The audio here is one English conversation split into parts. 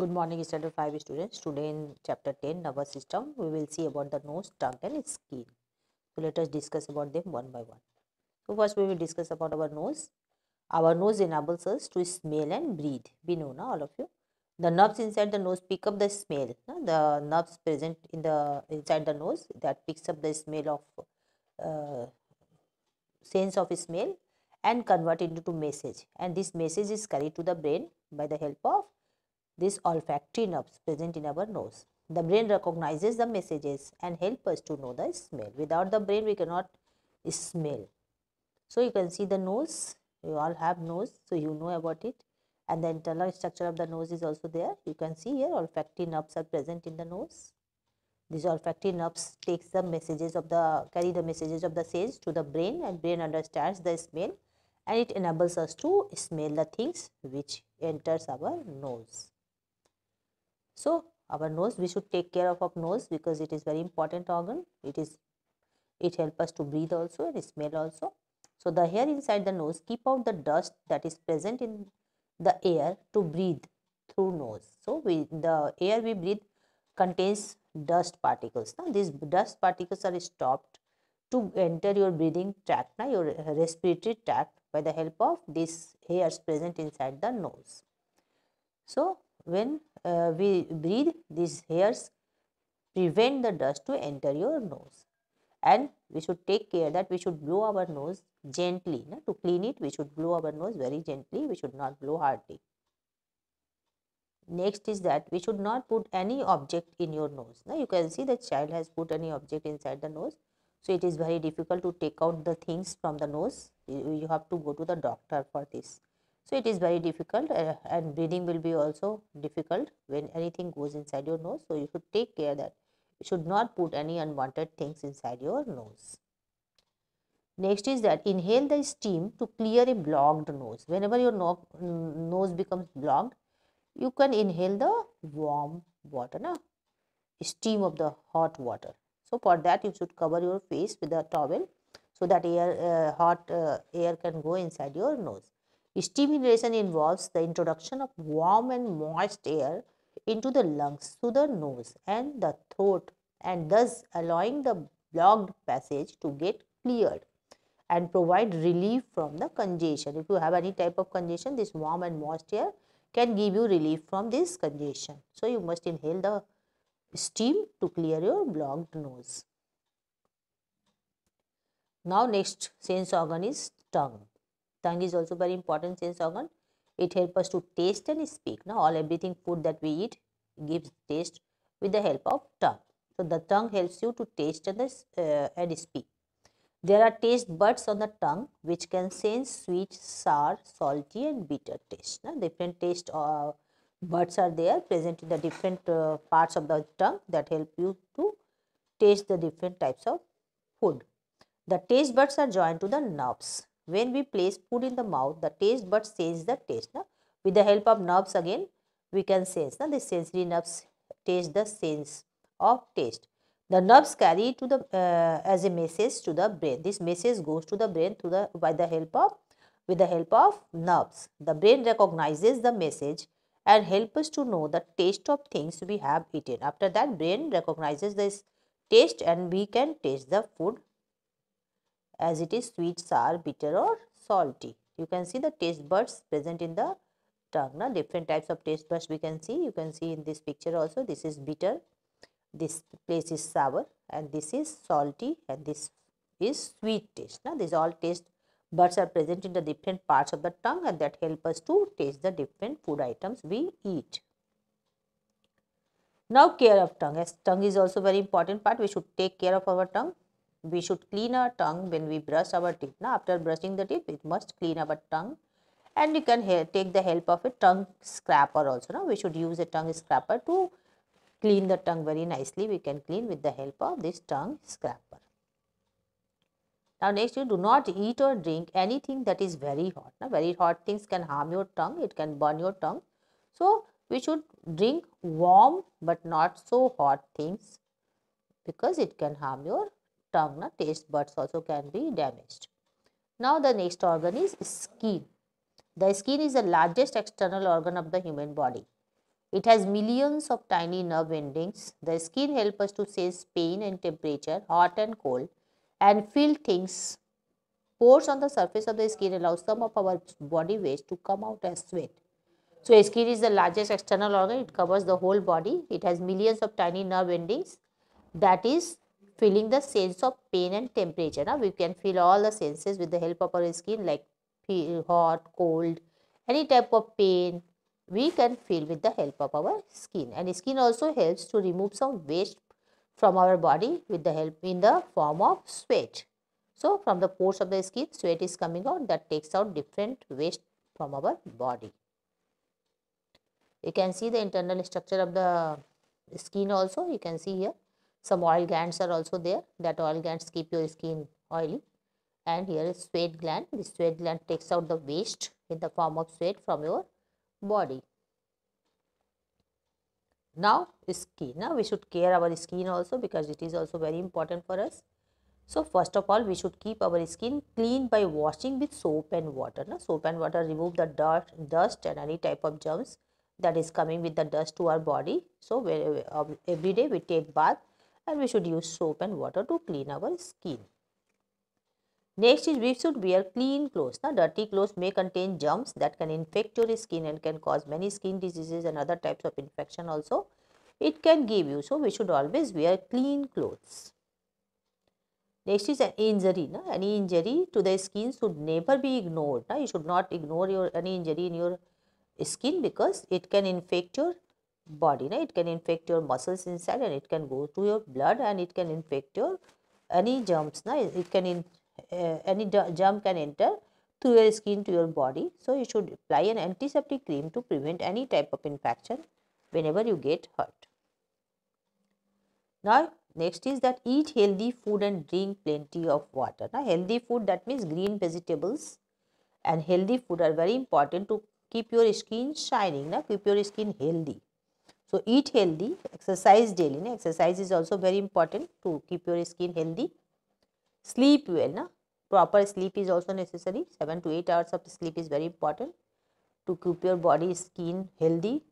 Good morning standard 5 students. Today in chapter 10 nervous system we will see about the nose, tongue and skin. So let us discuss about them one by one. So first we will discuss about our nose. Our nose enables us to smell and breathe. We know now all of you. The nerves inside the nose pick up the smell. Na? The nerves present in the inside the nose that picks up the smell of uh, sense of smell and convert it into message. And this message is carried to the brain by the help of these olfactory nerves present in our nose. The brain recognizes the messages and help us to know the smell. Without the brain, we cannot smell. So you can see the nose. You all have nose, so you know about it. And the internal structure of the nose is also there. You can see here olfactory nerves are present in the nose. These olfactory nerves takes the messages of the carry the messages of the sage to the brain, and brain understands the smell, and it enables us to smell the things which enters our nose. So our nose, we should take care of our nose because it is very important organ. It is, it help us to breathe also and smell also. So the hair inside the nose keep out the dust that is present in the air to breathe through nose. So we, the air we breathe contains dust particles. Now these dust particles are stopped to enter your breathing tract, now your respiratory tract by the help of these hairs present inside the nose. So when uh, we breathe, these hairs prevent the dust to enter your nose. And we should take care that we should blow our nose gently. Na? To clean it, we should blow our nose very gently. We should not blow hardly. Next is that we should not put any object in your nose. Now you can see the child has put any object inside the nose. So it is very difficult to take out the things from the nose. You have to go to the doctor for this. So, it is very difficult uh, and breathing will be also difficult when anything goes inside your nose. So, you should take care that you should not put any unwanted things inside your nose. Next is that inhale the steam to clear a blocked nose. Whenever your no nose becomes blocked, you can inhale the warm water, na? steam of the hot water. So, for that you should cover your face with a towel so that air, uh, hot uh, air can go inside your nose. Stimulation involves the introduction of warm and moist air into the lungs through the nose and the throat and thus allowing the blocked passage to get cleared and provide relief from the congestion. If you have any type of congestion, this warm and moist air can give you relief from this congestion. So, you must inhale the steam to clear your blocked nose. Now, next sense organ is tongue tongue is also very important sense organ it helps us to taste and speak now all everything food that we eat gives taste with the help of tongue so the tongue helps you to taste and, uh, and speak there are taste buds on the tongue which can sense sweet sour salty and bitter taste now different taste uh, buds are there present in the different uh, parts of the tongue that help you to taste the different types of food the taste buds are joined to the nerves when we place food in the mouth, the taste buds sense the taste. Na? With the help of nerves again, we can sense. Na? The sensory nerves taste the sense of taste. The nerves carry to the uh, as a message to the brain. This message goes to the brain through the by the help of with the help of nerves. The brain recognizes the message and helps to know the taste of things we have eaten. After that, brain recognizes this taste and we can taste the food as it is sweet, sour, bitter or salty. You can see the taste buds present in the tongue. Now, different types of taste buds we can see. You can see in this picture also this is bitter, this place is sour and this is salty and this is sweet taste. Now, these all taste buds are present in the different parts of the tongue and that help us to taste the different food items we eat. Now care of tongue. As tongue is also very important part, we should take care of our tongue we should clean our tongue when we brush our teeth. Now, after brushing the teeth, we must clean our tongue and you can take the help of a tongue scraper also. Now, we should use a tongue scraper to clean the tongue very nicely. We can clean with the help of this tongue scraper. Now, next you do not eat or drink anything that is very hot. Now, very hot things can harm your tongue. It can burn your tongue. So, we should drink warm but not so hot things because it can harm your tongue, na, taste buds also can be damaged. Now the next organ is skin. The skin is the largest external organ of the human body. It has millions of tiny nerve endings. The skin helps us to sense pain and temperature, hot and cold, and feel things. Pores on the surface of the skin allow some of our body waste to come out as sweat. So, skin is the largest external organ. It covers the whole body. It has millions of tiny nerve endings. That is feeling the sense of pain and temperature. Now, we can feel all the senses with the help of our skin like feel hot, cold, any type of pain we can feel with the help of our skin. And skin also helps to remove some waste from our body with the help in the form of sweat. So, from the pores of the skin, sweat is coming out that takes out different waste from our body. You can see the internal structure of the skin also, you can see here some oil glands are also there that oil glands keep your skin oily. And here is sweat gland. The sweat gland takes out the waste in the form of sweat from your body. Now skin. Now we should care our skin also because it is also very important for us. So first of all we should keep our skin clean by washing with soap and water. Na? Soap and water remove the dirt, dust and any type of germs that is coming with the dust to our body. So um, every day we take bath and we should use soap and water to clean our skin. Next is we should wear clean clothes. Now, dirty clothes may contain germs that can infect your skin and can cause many skin diseases and other types of infection also. It can give you. So, we should always wear clean clothes. Next is an injury. Na? Any injury to the skin should never be ignored. Na? You should not ignore your any injury in your skin because it can infect your body na it can infect your muscles inside and it can go to your blood and it can infect your any germs na it can in, uh, any germ can enter through your skin to your body so you should apply an antiseptic cream to prevent any type of infection whenever you get hurt now next is that eat healthy food and drink plenty of water now healthy food that means green vegetables and healthy food are very important to keep your skin shining na keep your skin healthy so, eat healthy, exercise daily. Na? Exercise is also very important to keep your skin healthy. Sleep well. Na? Proper sleep is also necessary. 7 to 8 hours of sleep is very important to keep your body skin healthy.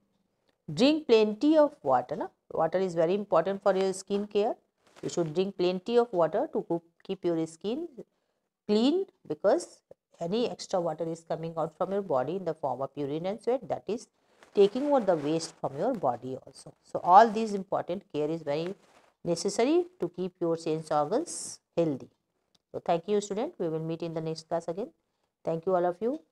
Drink plenty of water. Na? Water is very important for your skin care. You should drink plenty of water to keep your skin clean because any extra water is coming out from your body in the form of urine and sweat that is taking over the waste from your body also. So, all these important care is very necessary to keep your sense organs healthy. So, thank you student. We will meet in the next class again. Thank you all of you.